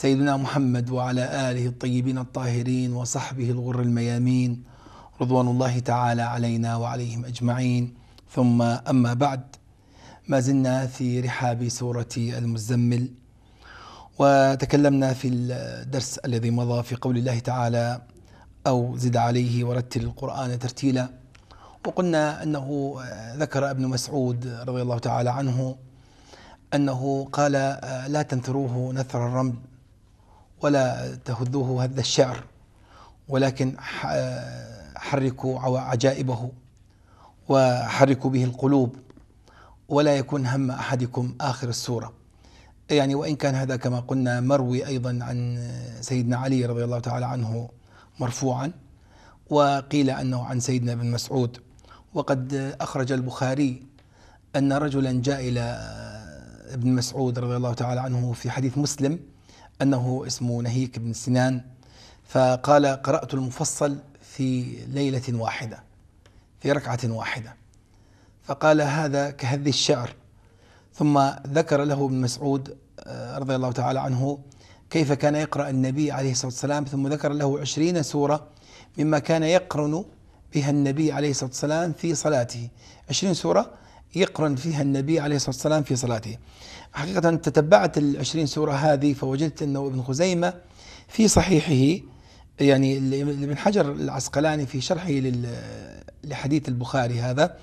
سيدنا محمد وعلى آله الطيبين الطاهرين وصحبه الغر الميامين رضوان الله تعالى علينا وعليهم أجمعين ثم أما بعد ما زلنا في رحاب سورة المزمل وتكلمنا في الدرس الذي مضى في قول الله تعالى أو زد عليه ورتل القرآن ترتيلا وقلنا أنه آه، ذكر ابن مسعود رضي الله تعالى عنه أنه قال آه، لا تنثروه نثر الرمل ولا تهذوه هذا الشعر ولكن حركوا عجائبه وحركوا به القلوب ولا يكون هم احدكم اخر السوره يعني وان كان هذا كما قلنا مروي ايضا عن سيدنا علي رضي الله تعالى عنه مرفوعا وقيل انه عن سيدنا ابن مسعود وقد اخرج البخاري ان رجلا جاء الى ابن مسعود رضي الله تعالى عنه في حديث مسلم أنه اسمه نهيك بن سنان فقال قرأت المفصل في ليلة واحدة في ركعة واحدة فقال هذا كهذ الشعر ثم ذكر له ابن مسعود آه، رضي الله تعالى عنه كيف كان يقرأ النبي عليه الصلاة والسلام ثم ذكر له عشرين سورة مما كان يقرن بها النبي عليه الصلاة والسلام في صلاته عشرين سورة يقرن فيها النبي عليه الصلاة والسلام في صلاته حقيقة تتبعت العشرين سورة هذه فوجدت أنه ابن خزيمة في صحيحه يعني ابن حجر العسقلاني في شرحه لحديث البخاري هذا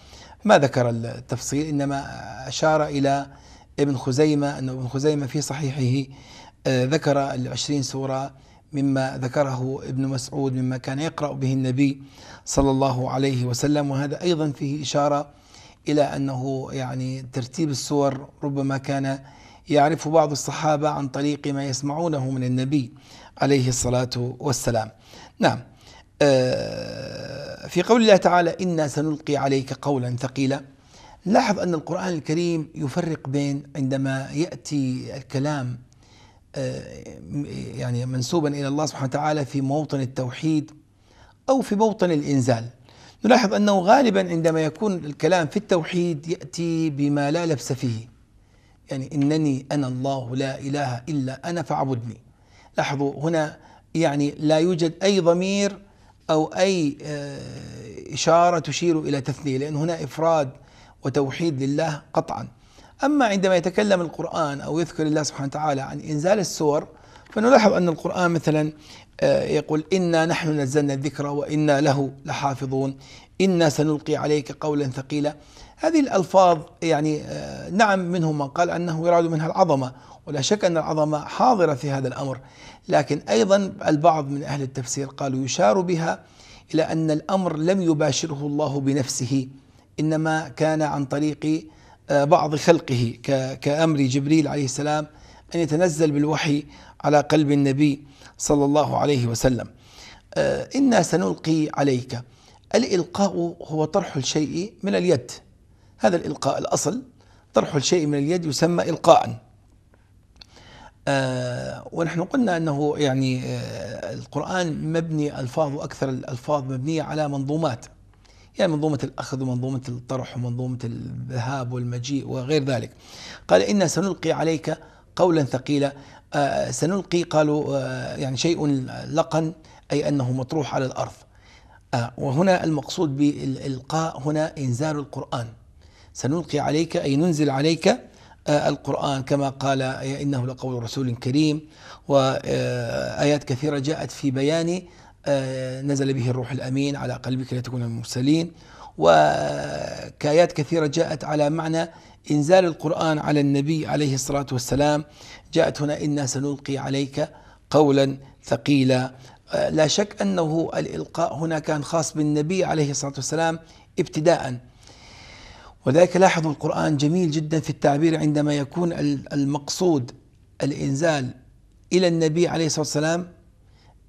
ما ذكر التفصيل إنما أشار إلى ابن خزيمة أن ابن خزيمة في صحيحه آه، ذكر العشرين سورة مما ذكره ابن مسعود مما كان يقرأ به النبي صلى الله عليه وسلم وهذا أيضا فيه إشارة إلى أنه يعني ترتيب السور ربما كان يعرف بعض الصحابة عن طريق ما يسمعونه من النبي عليه الصلاة والسلام نعم آه، في قول الله تعالى إنا سنلقي عليك قولا ثقيلا لاحظ أن القرآن الكريم يفرق بين عندما يأتي الكلام آه، يعني منسوبا إلى الله سبحانه وتعالى في موطن التوحيد أو في موطن الإنزال نلاحظ أنه غالبا عندما يكون الكلام في التوحيد يأتي بما لا لبس فيه يعني إنني أنا الله لا إله إلا أنا فاعبدني لاحظوا هنا يعني لا يوجد أي ضمير أو أي آه، إشارة تشير إلى تثنية لأن هنا إفراد وتوحيد لله قطعا أما عندما يتكلم القرآن أو يذكر الله سبحانه وتعالى عن إنزال السور فنلاحظ أن القرآن مثلا آه، يقول إنا نحن نزلنا الذكر وإنا له لحافظون إنا سنلقي عليك قولا ثقيلا هذه الألفاظ يعني آه، نعم منهم من قال أنه يراد منها العظمة ولا شك أن العظمة حاضرة في هذا الأمر لكن أيضا البعض من أهل التفسير قالوا يشار بها إلى أن الأمر لم يباشره الله بنفسه إنما كان عن طريق آه، بعض خلقه كأمر جبريل عليه السلام أن يتنزل بالوحي على قلب النبي صلى الله عليه وسلم آه، إنا سنلقي عليك الإلقاء هو طرح الشيء من اليد هذا الإلقاء الأصل طرح الشيء من اليد يسمى إلقاء آه، ونحن قلنا أنه يعني آه، القرآن مبني ألفاظه أكثر الألفاظ مبنية على منظومات يعني منظومة الأخذ ومنظومة الطرح ومنظومة الذهاب والمجيء وغير ذلك قال إنا سنلقي عليك قولا ثقيلا آه، سنلقي قالوا آه، يعني شيء لقن أي أنه مطروح على الأرض آه، وهنا المقصود بالإلقاء هنا إنزال القرآن سنلقي عليك أي ننزل عليك القرآن كما قال إنه لقول رسول كريم وآيات كثيرة جاءت في بيان نزل به الروح الأمين على قلبك لتكون من المرسلين وكآيات كثيرة جاءت على معنى إنزال القرآن على النبي عليه الصلاة والسلام جاءت هنا إنا سنلقي عليك قولا ثقيلا آه، لا شك أنه الإلقاء هنا كان خاص بالنبي عليه الصلاة والسلام ابتداء وذلك لاحظوا القرآن جميل جدا في التعبير عندما يكون المقصود الإنزال إلى النبي عليه الصلاة والسلام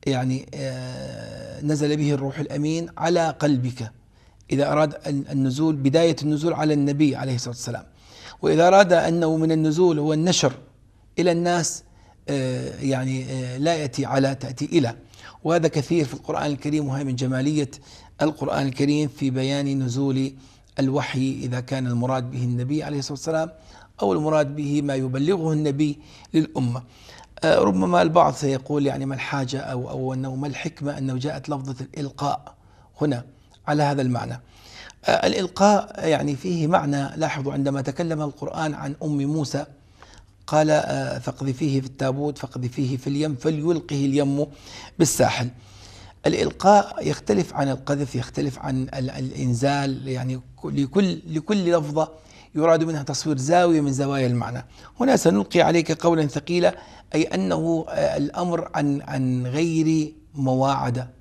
يعني آه، نزل به الروح الأمين على قلبك إذا أراد النزول بداية النزول على النبي عليه الصلاة والسلام وإذا أراد أنه من النزول هو النشر إلى الناس آه، يعني آه، لا يأتي على تأتي إلى وهذا كثير في القرآن الكريم وهي من جمالية القرآن الكريم في بيان نزول الوحي إذا كان المراد به النبي عليه الصلاة والسلام أو المراد به ما يبلغه النبي للأمة آه، ربما البعض سيقول يعني ما الحاجة أو أو أنه ما الحكمة أنه جاءت لفظة الإلقاء هنا على هذا المعنى آه، الإلقاء يعني فيه معنى لاحظوا عندما تكلم القرآن عن أم موسى قال آه، فاقذفيه في التابوت فاقذفيه في اليم فليلقه اليم بالساحل الإلقاء يختلف عن القذف يختلف عن الإنزال يعني لكل لكل لفظة يراد منها تصوير زاوية من زوايا المعنى هنا سنلقي عليك قولا ثقيلا أي أنه آه، الأمر عن عن غير مواعدة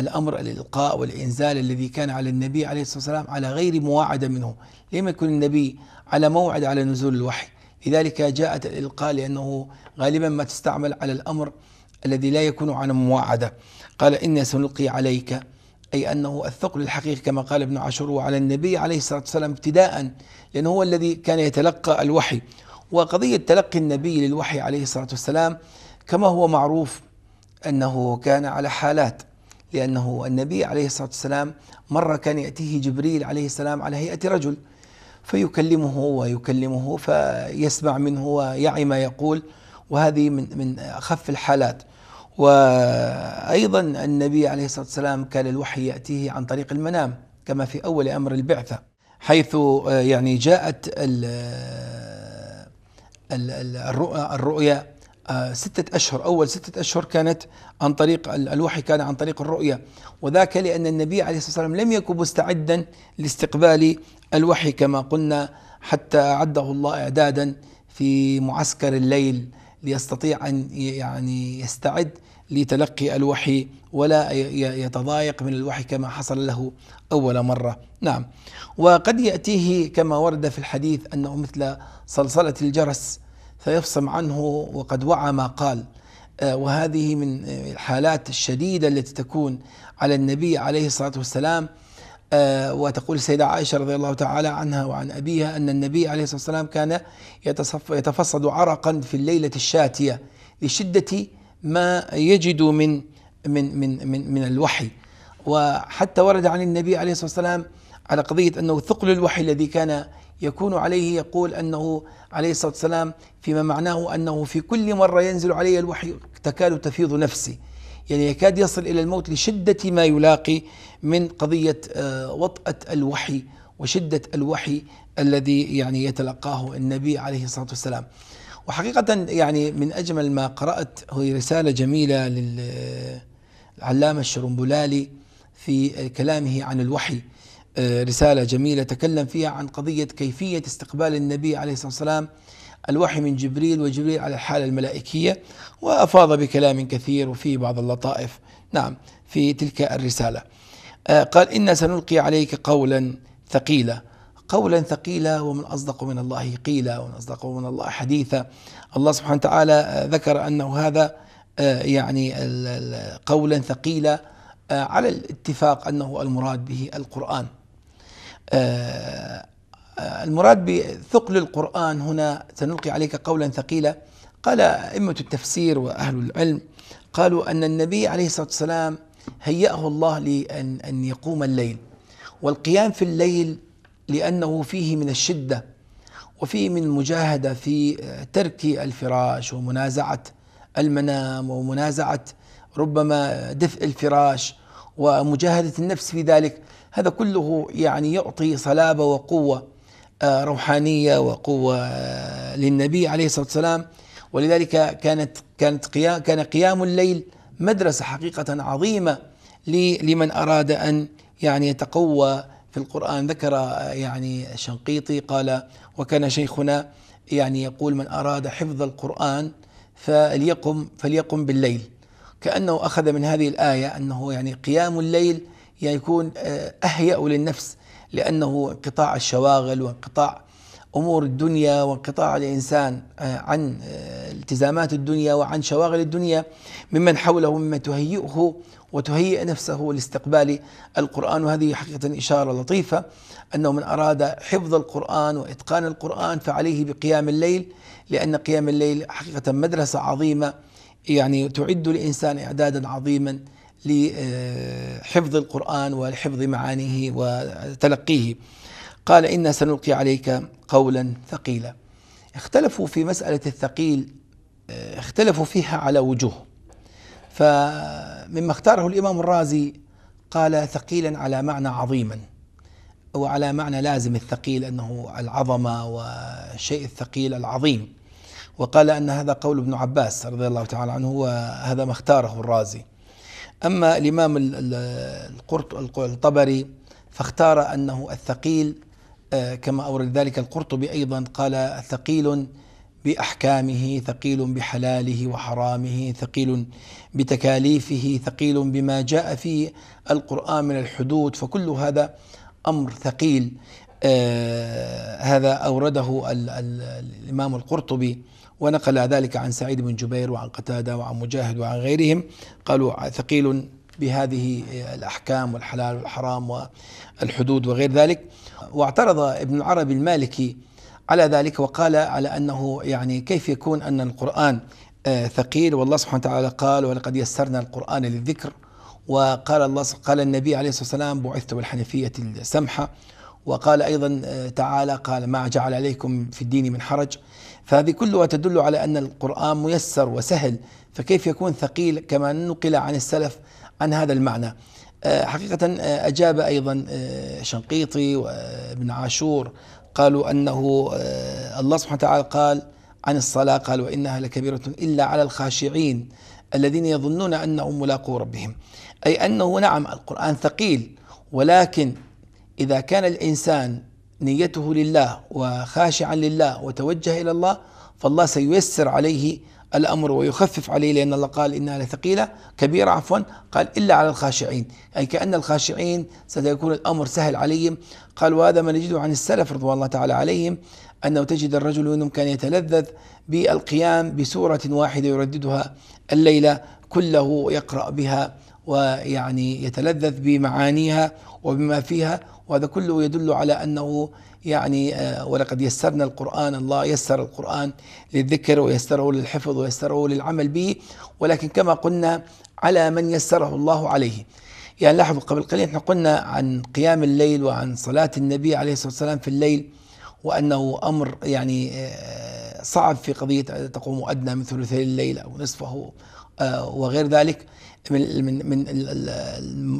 الأمر الإلقاء والإنزال الذي كان على النبي عليه الصلاة والسلام على غير مواعدة منه لم يكن النبي على موعد على نزول الوحي لذلك جاءت الإلقاء لأنه غالبا ما تستعمل على الأمر الذي لا يكون عن مواعدة قال إن سنلقي عليك أي أنه الثقل الحقيقي كما قال ابن عاشور على النبي عليه الصلاة والسلام ابتداء لأنه هو الذي كان يتلقى الوحي وقضية تلقي النبي للوحي عليه الصلاة والسلام كما هو معروف أنه كان على حالات لأنه النبي عليه الصلاة والسلام مرة كان يأتيه جبريل عليه السلام على هيئة رجل فيكلمه ويكلمه فيسمع منه ويعي ما يقول وهذه من من أخف الحالات وأيضا النبي عليه الصلاة والسلام كان الوحي يأتيه عن طريق المنام كما في أول أمر البعثة حيث آه، يعني جاءت آه، الرؤيا آه، ستة أشهر أول ستة أشهر كانت عن طريق الوحي كان عن طريق الرؤية وذاك لأن النبي عليه الصلاة والسلام لم يكن مستعدا لاستقبال الوحي كما قلنا حتى أعده الله إعدادا في معسكر الليل ليستطيع أن يعني يستعد لتلقي الوحي ولا يتضايق من الوحي كما حصل له أول مرة نعم وقد يأتيه كما ورد في الحديث أنه مثل صلصلة الجرس فيفصم عنه وقد وعى ما قال آه، وهذه من آه، الحالات الشديدة التي تكون على النبي عليه الصلاة والسلام آه، وتقول السيدة عائشة رضي الله تعالى عنها وعن أبيها أن النبي عليه الصلاة والسلام كان يتفصد عرقا في الليلة الشاتية لشدة ما يجد من من من من, من الوحي وحتى ورد عن النبي عليه الصلاة والسلام على قضية أنه ثقل الوحي الذي كان يكون عليه يقول أنه عليه الصلاة والسلام فيما معناه أنه في كل مرة ينزل علي الوحي تكاد تفيض نفسي يعني يكاد يصل إلى الموت لشدة ما يلاقي من قضية آه، وطأة الوحي وشدة الوحي الذي يعني يتلقاه النبي عليه الصلاة والسلام وحقيقة يعني من أجمل ما قرأت هي رسالة جميلة للعلامة آه، الشرنبلالي في كلامه عن الوحي آه، رسالة جميلة تكلم فيها عن قضية كيفية استقبال النبي عليه الصلاة والسلام الوحي من جبريل وجبريل على الحالة الملائكية وأفاض بكلام كثير وفيه بعض اللطائف نعم في تلك الرسالة آه، قال إن سنلقي عليك قولا ثقيلا قولا ثقيلا ومن أصدق من الله قيلا ومن أصدق من الله حديثا الله سبحانه وتعالى آه، ذكر أنه هذا يعني قولا ثقيلا على الاتفاق أنه المراد به القرآن آه، المراد بثقل القرآن هنا سنلقي عليك قولا ثقيلا قال أئمة التفسير وأهل العلم قالوا أن النبي عليه الصلاة والسلام هيأه الله لأن أن يقوم الليل والقيام في الليل لأنه فيه من الشدة وفيه من مجاهدة في آه، ترك الفراش ومنازعة المنام ومنازعة ربما دفء الفراش ومجاهدة النفس في ذلك هذا كله يعني يعطي صلابة وقوة آه، روحانية وقوة آه، للنبي عليه الصلاة والسلام ولذلك كانت كانت قيام كان قيام الليل مدرسة حقيقة عظيمة لمن أراد أن يعني يتقوى في القرآن ذكر آه، يعني الشنقيطي قال وكان شيخنا يعني يقول من أراد حفظ القرآن فليقم فليقم بالليل كأنه أخذ من هذه الآية أنه يعني قيام الليل يعني يكون آه، أهيأ للنفس لأنه انقطاع الشواغل وانقطاع أمور الدنيا وانقطاع الإنسان آه، عن آه، التزامات الدنيا وعن شواغل الدنيا ممن حوله ممن تهيئه وتهيئ نفسه لاستقبال القرآن وهذه حقيقة إشارة لطيفة أنه من أراد حفظ القرآن وإتقان القرآن فعليه بقيام الليل لأن قيام الليل حقيقة مدرسة عظيمة يعني تعد الإنسان إعدادا عظيما لحفظ القرآن وحفظ معانيه وتلقيه قال إنا سنلقي عليك قولا ثقيلا اختلفوا في مسألة الثقيل آه، اختلفوا فيها على وجوه فمما اختاره الإمام الرازي قال ثقيلا على معنى عظيما وعلى معنى لازم الثقيل أنه العظمة والشيء الثقيل العظيم وقال أن هذا قول ابن عباس رضي الله تعالى عنه وهذا ما اختاره الرازي أما الإمام الطبري فاختار أنه الثقيل آه، كما أورد ذلك القرطبي أيضا قال ثقيل بأحكامه ثقيل بحلاله وحرامه ثقيل بتكاليفه ثقيل بما جاء في القرآن من الحدود فكل هذا أمر ثقيل آه، هذا أورده الإمام القرطبي ونقل ذلك عن سعيد بن جبير وعن قتادة وعن مجاهد وعن غيرهم قالوا ثقيل بهذه الأحكام والحلال والحرام والحدود وغير ذلك واعترض ابن العربي المالكي على ذلك وقال على أنه يعني كيف يكون أن القرآن آه، ثقيل والله سبحانه وتعالى قال ولقد يسرنا القرآن للذكر وقال الله قال النبي عليه الصلاة والسلام بعثت بالحنفية السمحة وقال أيضا آه، تعالى قال ما جعل عليكم في الدين من حرج فهذه كلها تدل على أن القرآن ميسر وسهل فكيف يكون ثقيل كما نقل عن السلف عن هذا المعنى آه، حقيقة آه، أجاب أيضا شنقيطي وابن عاشور قالوا أنه الله سبحانه وتعالى قال عن الصلاة قال وإنها لكبيرة إلا على الخاشعين الذين يظنون أنهم ملاقو ربهم أي أنه نعم القرآن ثقيل ولكن إذا كان الإنسان نيته لله وخاشعا لله وتوجه إلى الله فالله سييسر عليه الأمر ويخفف عليه لأن الله قال إنها لثقيلة كبيرة عفوا قال إلا على الخاشعين أي كأن الخاشعين سيكون الأمر سهل عليهم قال وهذا ما نجده عن السلف رضوان الله تعالى عليهم أنه تجد الرجل منهم كان يتلذذ بالقيام بسورة واحدة يرددها الليلة كله يقرأ بها ويعني يتلذذ بمعانيها وبما فيها وهذا كله يدل على أنه يعني آه، ولقد يسرنا القرآن الله يسر القرآن للذكر ويسره للحفظ ويسره للعمل به ولكن كما قلنا على من يسره الله عليه يعني لاحظوا قبل قليل احنا قلنا عن قيام الليل وعن صلاة النبي عليه الصلاة والسلام في الليل وأنه أمر يعني آه، صعب في قضية تقوم أدنى من ثلثي الليل أو نصفه آه، وغير ذلك من من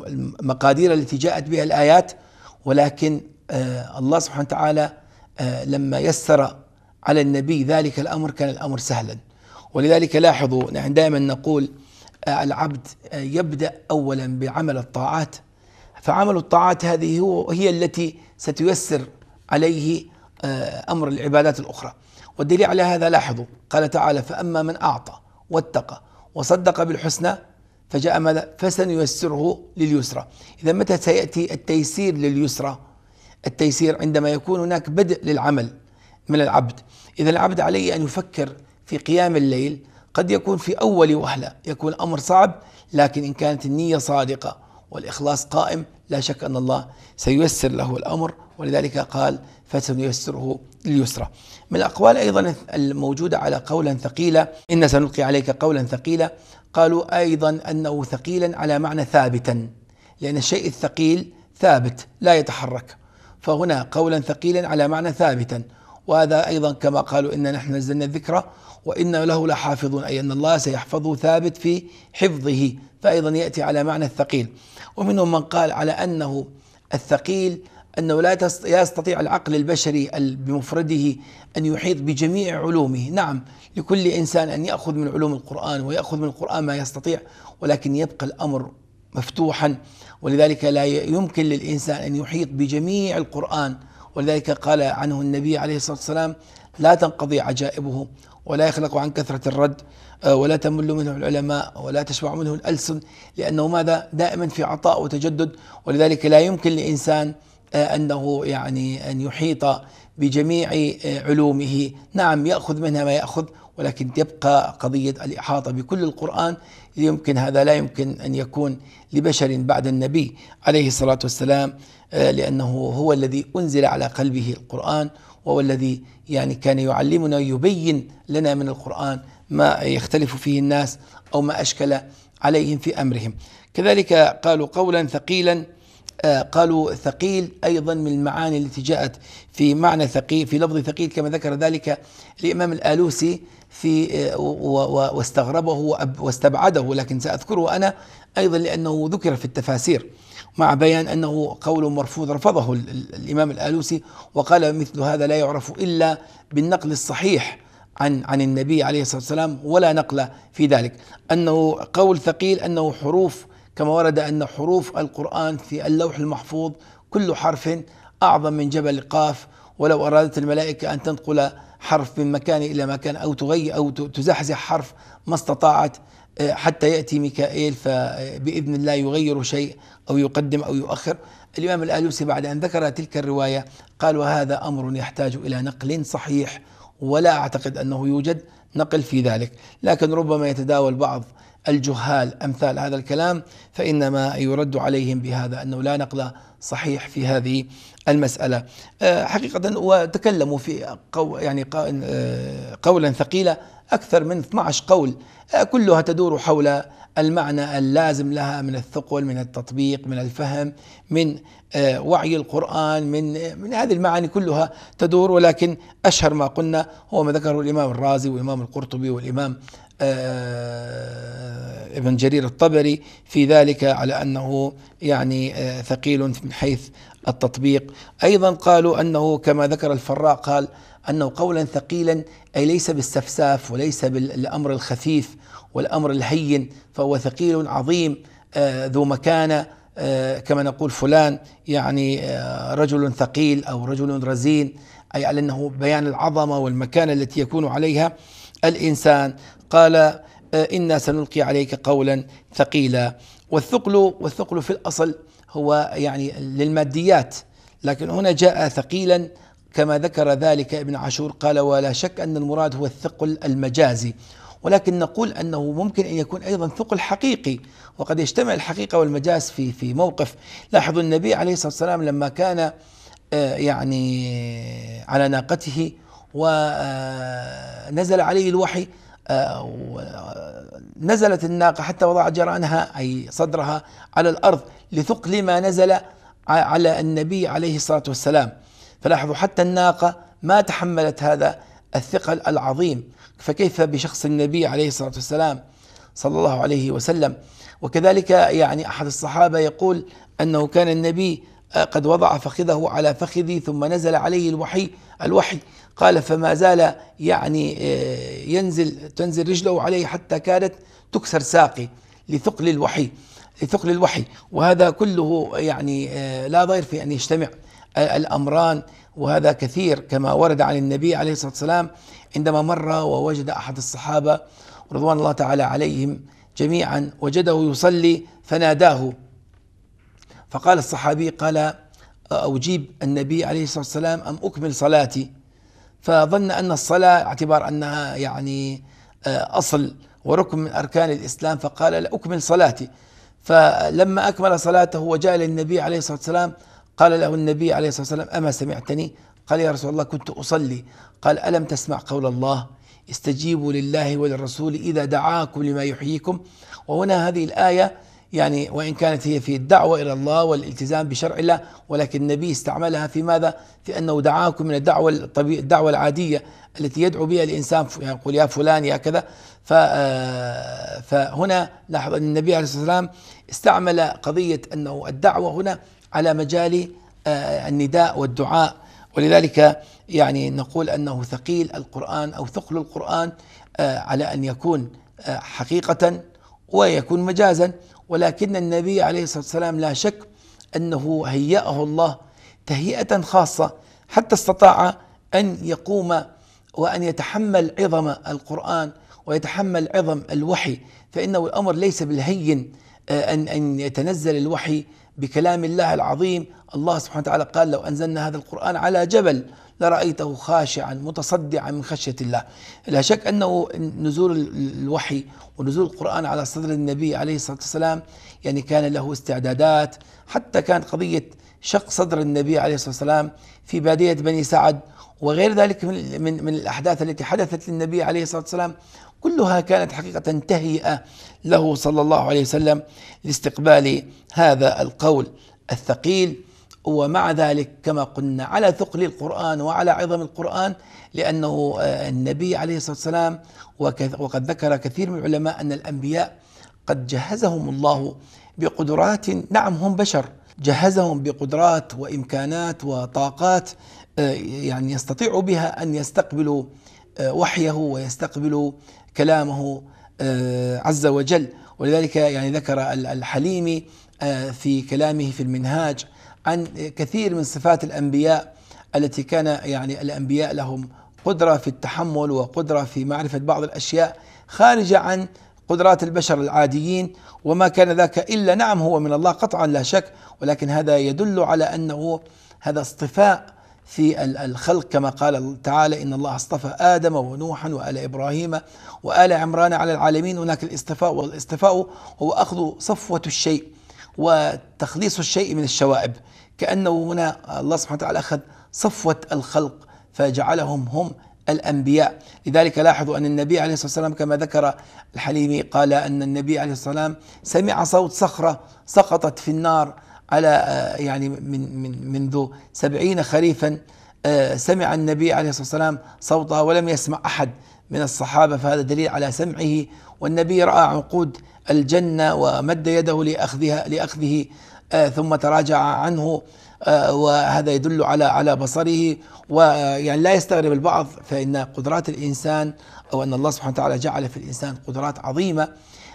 المقادير التي جاءت بها الآيات ولكن آه، الله سبحانه وتعالى آه، لما يسر على النبي ذلك الامر كان الامر سهلا ولذلك لاحظوا نحن دائما نقول آه، العبد يبدا اولا بعمل الطاعات فعمل الطاعات هذه هو هي التي ستيسر عليه امر العبادات الاخرى والدليل على هذا لاحظوا قال تعالى فاما من اعطى واتقى وصدق بالحسنى فجاء ماذا فسنيسره لليسرى إذا متى سيأتي التيسير لليسرى التيسير عندما يكون هناك بدء للعمل من العبد إذا العبد عليه أن يفكر في قيام الليل قد يكون في أول وهلة يكون الأمر صعب لكن إن كانت النية صادقة والإخلاص قائم لا شك أن الله سييسر له الأمر ولذلك قال فسنيسره لليسرى من الأقوال أيضا الموجودة على قولا ثقيلة إن سنلقي عليك قولا ثقيلا قالوا أيضا أنه ثقيلا على معنى ثابتا لأن الشيء الثقيل ثابت لا يتحرك فهنا قولا ثقيلا على معنى ثابتا وهذا أيضا كما قالوا إن نحن نزلنا الذكر وإن له لحافظون أي أن الله سيحفظه ثابت في حفظه فأيضا يأتي على معنى الثقيل ومنهم من قال على أنه الثقيل أنه لا يستطيع العقل البشري بمفرده أن يحيط بجميع علومه نعم لكل إنسان أن يأخذ من علوم القرآن ويأخذ من القرآن ما يستطيع ولكن يبقى الأمر مفتوحا ولذلك لا يمكن للإنسان أن يحيط بجميع القرآن ولذلك قال عنه النبي عليه الصلاة والسلام لا تنقضي عجائبه ولا يخلق عن كثرة الرد آه، ولا تمل منه العلماء ولا تشبع منه الألسن لأنه ماذا دائما في عطاء وتجدد ولذلك لا يمكن لإنسان أنه يعني أن يحيط بجميع آه، علومه نعم يأخذ منها ما يأخذ ولكن يبقى قضية الإحاطة بكل القرآن يمكن هذا لا يمكن أن يكون لبشر بعد النبي عليه الصلاة والسلام آه، لأنه هو الذي أنزل على قلبه القرآن وهو الذي يعني كان يعلمنا يبين لنا من القرآن ما يختلف فيه الناس أو ما أشكل عليهم في أمرهم كذلك قالوا قولا ثقيلا آه، قالوا ثقيل أيضا من المعاني التي جاءت في معنى ثقيل في لفظ ثقيل كما ذكر ذلك الإمام الآلوسي في آه، واستغربه واستبعده لكن سأذكره أنا أيضا لأنه ذكر في التفاسير مع بيان أنه قول مرفوض رفضه الإمام الآلوسي وقال مثل هذا لا يعرف إلا بالنقل الصحيح عن عن النبي عليه الصلاه والسلام ولا نقل في ذلك انه قول ثقيل انه حروف كما ورد أن حروف القرآن في اللوح المحفوظ كل حرف أعظم من جبل قاف ولو أرادت الملائكة أن تنقل حرف من مكان إلى مكان أو تغير أو تزحزح حرف ما استطاعت آه، حتى يأتي ميكائيل فبإذن الله يغير شيء أو يقدم أو يؤخر الإمام الآلوسي بعد أن ذكر تلك الرواية قال وهذا أمر يحتاج إلى نقل صحيح ولا أعتقد أنه يوجد نقل في ذلك لكن ربما يتداول بعض الجهال أمثال هذا الكلام فإنما يرد عليهم بهذا أنه لا نقل صحيح في هذه المسألة آه، حقيقة وتكلموا في قو يعني آه، قولا ثقيله أكثر من 12 قول آه، كلها تدور حول المعنى اللازم لها من الثقل من التطبيق من الفهم من وعي القرآن من من هذه المعاني كلها تدور ولكن أشهر ما قلنا هو ما ذكره الإمام الرازي والإمام القرطبي والإمام آه، ابن جرير الطبري في ذلك على أنه يعني آه، ثقيل من حيث التطبيق أيضا قالوا أنه كما ذكر الفراء قال أنه قولا ثقيلا أي ليس بالسفساف وليس بالأمر الخفيف والأمر الهين فهو ثقيل عظيم آه، ذو مكانة كما نقول فلان يعني رجل ثقيل أو رجل رزين أي على أنه بيان العظمة والمكانة التي يكون عليها الإنسان قال آه، إنا سنلقي عليك قولا ثقيلا والثقل والثقل في الأصل هو يعني للماديات لكن هنا جاء ثقيلا كما ذكر ذلك ابن عاشور قال ولا شك أن المراد هو الثقل المجازي ولكن نقول انه ممكن ان يكون ايضا ثقل حقيقي وقد يجتمع الحقيقه والمجاز في في موقف لاحظوا النبي عليه الصلاه والسلام لما كان آه، يعني على ناقته ونزل آه، عليه الوحي آه، ونزلت الناقة حتى وضع جرانها أي صدرها على الأرض لثقل ما نزل على النبي عليه الصلاة والسلام فلاحظوا حتى الناقة ما تحملت هذا الثقل العظيم فكيف بشخص النبي عليه الصلاة والسلام صلى الله عليه وسلم وكذلك يعني أحد الصحابة يقول أنه كان النبي آه، قد وضع فخذه على فخذي ثم نزل عليه الوحي الوحي قال فما زال يعني آه، ينزل تنزل رجله عليه حتى كادت تكسر ساقي لثقل الوحي لثقل الوحي وهذا كله يعني آه، لا ضير في ان يجتمع الامران وهذا كثير كما ورد عن النبي عليه الصلاه والسلام عندما مر ووجد احد الصحابه رضوان الله تعالى عليهم جميعا وجده يصلي فناداه فقال الصحابي قال أجيب النبي عليه الصلاة والسلام أم أكمل صلاتي فظن أن الصلاة اعتبار أنها يعني آه، أصل وركن من أركان الإسلام فقال لا أكمل صلاتي فلما أكمل صلاته وجاء للنبي عليه الصلاة والسلام قال له النبي عليه الصلاة والسلام أما سمعتني قال يا رسول الله كنت أصلي قال ألم تسمع قول الله استجيبوا لله وللرسول إذا دعاكم لما يحييكم وهنا هذه الآية يعني وإن كانت هي في الدعوة إلى الله والالتزام بشرع الله ولكن النبي استعملها في ماذا؟ في أنه دعاكم من الدعوة الدعوة العادية التي يدعو بها الإنسان يعني يقول يا فلان يا كذا آه، فهنا لاحظ أن النبي عليه الصلاة والسلام استعمل قضية أنه الدعوة هنا على مجال آه، النداء والدعاء ولذلك يعني نقول أنه ثقيل القرآن أو ثقل القرآن آه، على أن يكون حقيقة ويكون مجازا ولكن النبي عليه الصلاه والسلام لا شك انه هيأه الله تهيئه خاصه حتى استطاع ان يقوم وان يتحمل عظم القران ويتحمل عظم الوحي فانه الامر ليس بالهين آه، ان ان يتنزل الوحي بكلام الله العظيم الله سبحانه وتعالى قال لو أنزلنا هذا القرآن على جبل لرأيته خاشعا متصدعا من خشية الله لا شك أنه نزول الوحي ونزول القرآن على صدر النبي عليه الصلاة والسلام يعني كان له استعدادات حتى كانت قضية شق صدر النبي عليه الصلاة والسلام في بادية بني سعد وغير ذلك من من, من الأحداث التي حدثت للنبي عليه الصلاة والسلام كلها كانت حقيقة تهيئة له صلى الله عليه وسلم لاستقبال هذا القول الثقيل ومع ذلك كما قلنا على ثقل القرآن وعلى عظم القرآن لأنه آه، النبي عليه الصلاة والسلام وقد ذكر كثير من العلماء أن الأنبياء قد جهزهم الله بقدرات نعم هم بشر جهزهم بقدرات وإمكانات وطاقات آه، يعني يستطيع بها أن يستقبلوا آه، وحيه ويستقبلوا كلامه آه، عز وجل ولذلك يعني ذكر الحليمي آه، في كلامه في المنهاج عن كثير من صفات الانبياء التي كان يعني الانبياء لهم قدره في التحمل وقدره في معرفه بعض الاشياء خارجه عن قدرات البشر العاديين وما كان ذاك الا نعم هو من الله قطعا لا شك ولكن هذا يدل على انه هذا اصطفاء في الخلق كما قال تعالى إن الله اصطفى آدم ونوحا وآل إبراهيم وآل عمران على العالمين هناك الاستفاء والاستفاء هو أخذ صفوة الشيء وتخليص الشيء من الشوائب كأنه هنا الله سبحانه وتعالى أخذ صفوة الخلق فجعلهم هم الأنبياء لذلك لاحظوا أن النبي عليه الصلاة والسلام كما ذكر الحليمي قال أن النبي عليه الصلاة والسلام سمع صوت صخرة سقطت في النار على آه، يعني من من منذ سبعين خريفا آه، سمع النبي عليه الصلاة والسلام صوتها ولم يسمع أحد من الصحابة فهذا دليل على سمعه والنبي رأى عقود الجنة ومد يده لأخذها لأخذه آه، ثم تراجع عنه وهذا يدل على على بصره ويعني لا يستغرب البعض فإن قدرات الإنسان أو أن الله سبحانه وتعالى جعل في الإنسان قدرات عظيمة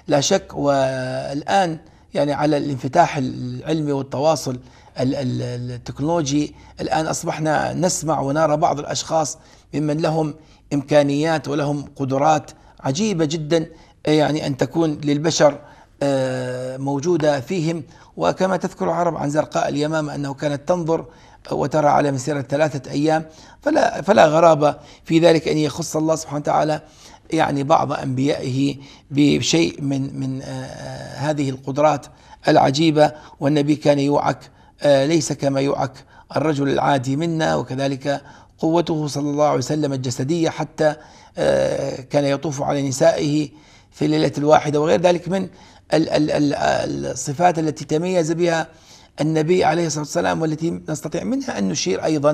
لا شك والآن يعني على الانفتاح العلمي والتواصل التكنولوجي الآن أصبحنا نسمع ونرى بعض الأشخاص ممن لهم إمكانيات ولهم قدرات عجيبة جدا يعني أن تكون للبشر آه، موجودة فيهم وكما تذكر العرب عن زرقاء اليمامة أنه كانت تنظر وترى على مسيرة ثلاثة أيام فلا, فلا غرابة في ذلك أن يخص الله سبحانه وتعالى يعني بعض أنبيائه بشيء من من آه، آه، هذه القدرات العجيبة والنبي كان يوعك آه، ليس كما يوعك الرجل العادي منا وكذلك قوته صلى الله عليه وسلم الجسدية حتى كان يطوف على نسائه في الليلة الواحدة وغير ذلك من الصفات التي تميز بها النبي عليه الصلاه والسلام والتي نستطيع منها ان نشير ايضا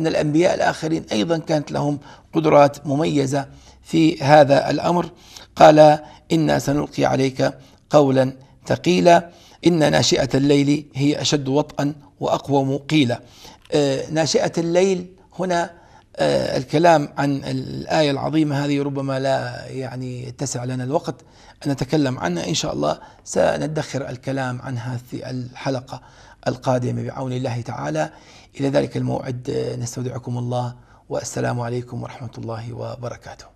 ان الانبياء الاخرين ايضا كانت لهم قدرات مميزه في هذا الامر قال انا سنلقي عليك قولا ثقيلا ان ناشئه الليل هي اشد وطئا واقوم قيلا آه، ناشئه الليل هنا آه، الكلام عن الايه العظيمه هذه ربما لا يعني يتسع لنا الوقت ان نتكلم عنها ان شاء الله سندخر الكلام عنها في الحلقه القادمه بعون الله تعالى الى ذلك الموعد آه، نستودعكم الله والسلام عليكم ورحمه الله وبركاته